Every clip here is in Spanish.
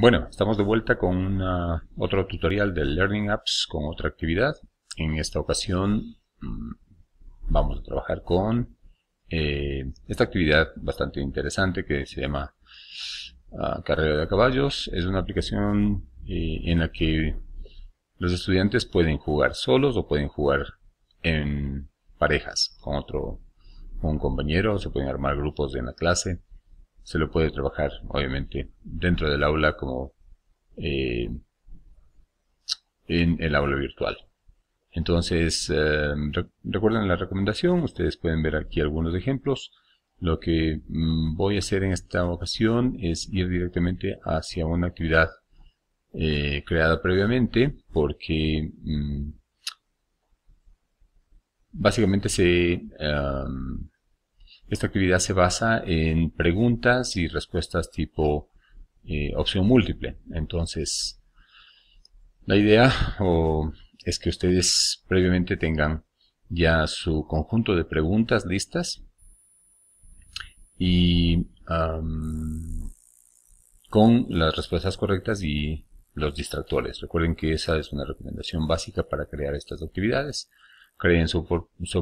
Bueno, estamos de vuelta con otro tutorial de Learning Apps con otra actividad. En esta ocasión mm, vamos a trabajar con eh, esta actividad bastante interesante que se llama ah, Carrera de Caballos. Es una aplicación eh, en la que los estudiantes pueden jugar solos o pueden jugar en parejas con otro un compañero, se pueden armar grupos en la clase se lo puede trabajar, obviamente, dentro del aula como eh, en el aula virtual. Entonces, eh, recuerden la recomendación, ustedes pueden ver aquí algunos ejemplos. Lo que mm, voy a hacer en esta ocasión es ir directamente hacia una actividad eh, creada previamente, porque mm, básicamente se... Em, esta actividad se basa en preguntas y respuestas tipo eh, opción múltiple. Entonces, la idea es que ustedes previamente tengan ya su conjunto de preguntas listas y con las respuestas correctas y los distractores. Recuerden que esa es una recomendación básica para crear estas actividades. Creen su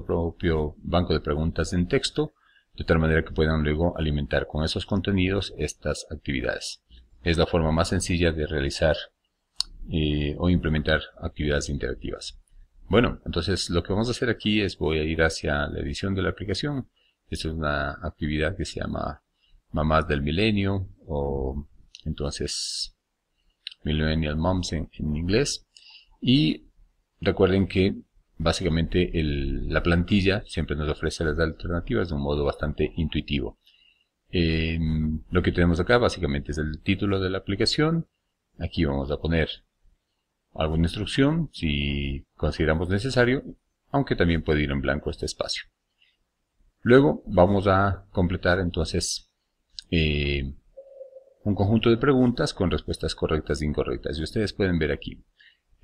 propio banco de preguntas en texto de tal manera que puedan luego alimentar con esos contenidos estas actividades. Es la forma más sencilla de realizar eh, o implementar actividades interactivas. Bueno, entonces lo que vamos a hacer aquí es voy a ir hacia la edición de la aplicación. Esta es una actividad que se llama Mamás del Milenio o entonces Millennial Moms en inglés. Y recuerden que básicamente la plantilla siempre nos ofrece las alternativas de un modo bastante intuitivo. Em, lo que tenemos acá básicamente es el título de la aplicación. Aquí vamos a poner alguna instrucción si consideramos necesario, aunque también puede ir en blanco este espacio. Luego vamos a completar entonces eh, un conjunto de preguntas con respuestas correctas e incorrectas. Y ustedes pueden ver aquí.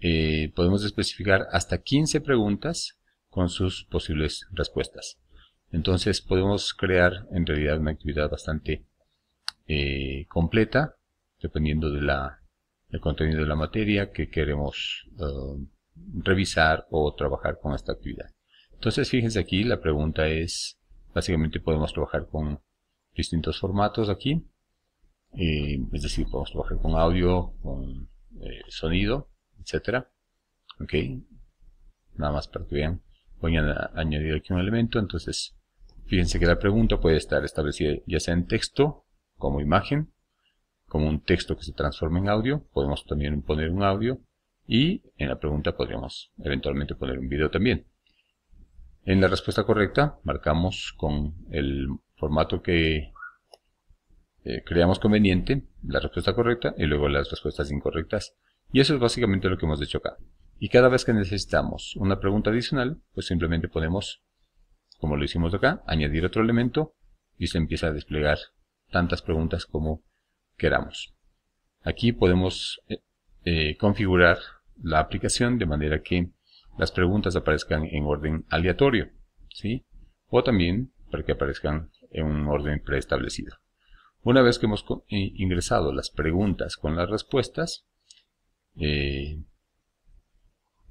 Eh, podemos especificar hasta 15 preguntas con sus posibles respuestas. Entonces podemos crear en realidad una actividad bastante eh, completa, dependiendo del contenido de la materia que queremos um, revisar o trabajar con esta actividad. Entonces fíjense aquí, la pregunta es, básicamente podemos trabajar con distintos formatos aquí, eh, es decir, podemos trabajar con audio, con sonido, etcétera. Ok, nada más para que vean. Voy a añadir aquí un elemento, entonces fíjense que la pregunta puede estar establecida ya sea en texto, como imagen, como un texto que se transforma en audio, podemos también poner un audio y en la pregunta podríamos eventualmente poner un video también. En la respuesta correcta marcamos con el formato que eh, creamos conveniente la respuesta correcta y luego las respuestas incorrectas. Y eso es básicamente lo que hemos hecho acá. Y cada vez que necesitamos una pregunta adicional, pues simplemente podemos, como lo hicimos acá, añadir otro elemento y se empieza a desplegar tantas preguntas como queramos. Aquí podemos eh, eh, configurar la aplicación de manera que las preguntas aparezcan en orden aleatorio, ¿sí? O también para que aparezcan en un orden preestablecido. Una vez que hemos eh, ingresado las preguntas con las respuestas, eh,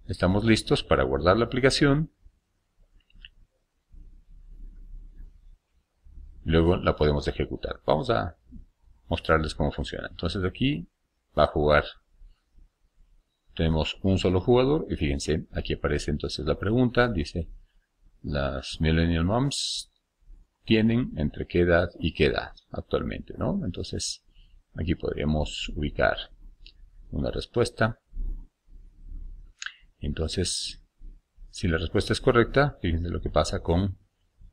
estamos listos para guardar la aplicación. Luego la podemos ejecutar. Vamos a mostrarles cómo funciona. Entonces aquí va a jugar. Tenemos un solo jugador y fíjense, aquí aparece entonces la pregunta. Dice, las Millennial Moms tienen entre qué edad y qué edad actualmente, ¿no? Entonces aquí podríamos ubicar una respuesta. Entonces, si la respuesta es correcta, fíjense lo que pasa con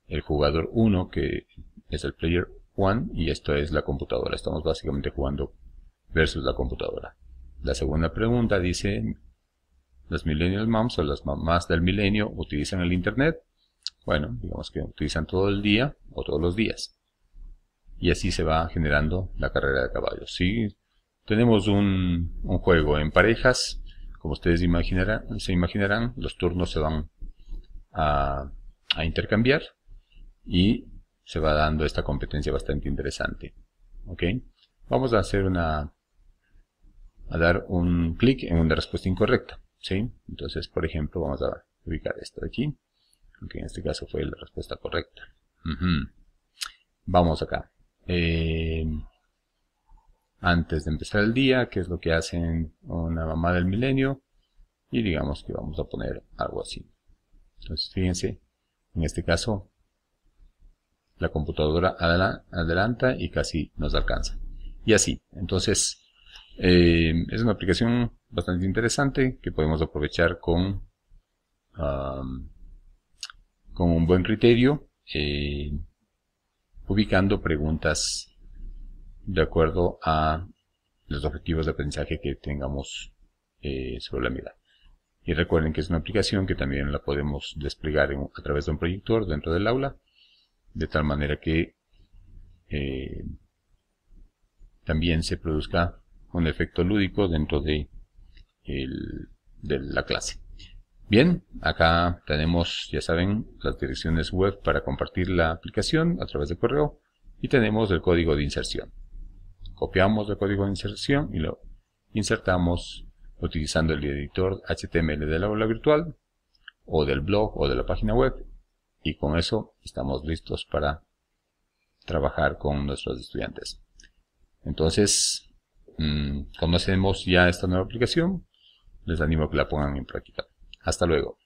el jugador 1, que es el player 1, y esto es la computadora. Estamos básicamente jugando versus la computadora. La segunda pregunta dice, ¿las millennial moms o las mamás del milenio utilizan el Internet? Bueno, digamos que utilizan todo el día o todos los días. Y así se va generando la carrera de caballos. sí tenemos un, juego en parejas, como ustedes imaginarán, se imaginarán, los turnos se van a, intercambiar y se va dando esta competencia bastante interesante. ¿Ok? Vamos a hacer una, a dar un clic en una respuesta incorrecta. ¿Sí? Entonces, por ejemplo, vamos a ubicar esto de aquí, que en este caso fue la respuesta correcta. Vamos acá. Eh, antes de empezar el día, que es lo que hacen una mamá del milenio, y digamos que vamos a poner algo así. Entonces, fíjense, en este caso, la computadora adelanta y casi nos alcanza. Y así, entonces, eh, es una aplicación bastante interesante que podemos aprovechar con, con un buen criterio, eh, ubicando preguntas de acuerdo a los objetivos de aprendizaje que tengamos eh, sobre la mirada Y recuerden que es una aplicación que también la podemos desplegar a través de un proyector dentro del aula, de tal manera que eh, también se produzca un efecto lúdico dentro de, de la clase. Bien, acá tenemos, ya saben, las direcciones web para compartir la aplicación a través de correo y tenemos el código de inserción copiamos el código de inserción y lo insertamos utilizando el editor HTML de la aula virtual o del blog o de la página web y con eso estamos listos para trabajar con nuestros estudiantes. Entonces, mm, conocemos ya esta nueva aplicación, les animo a que la pongan en práctica. Hasta luego.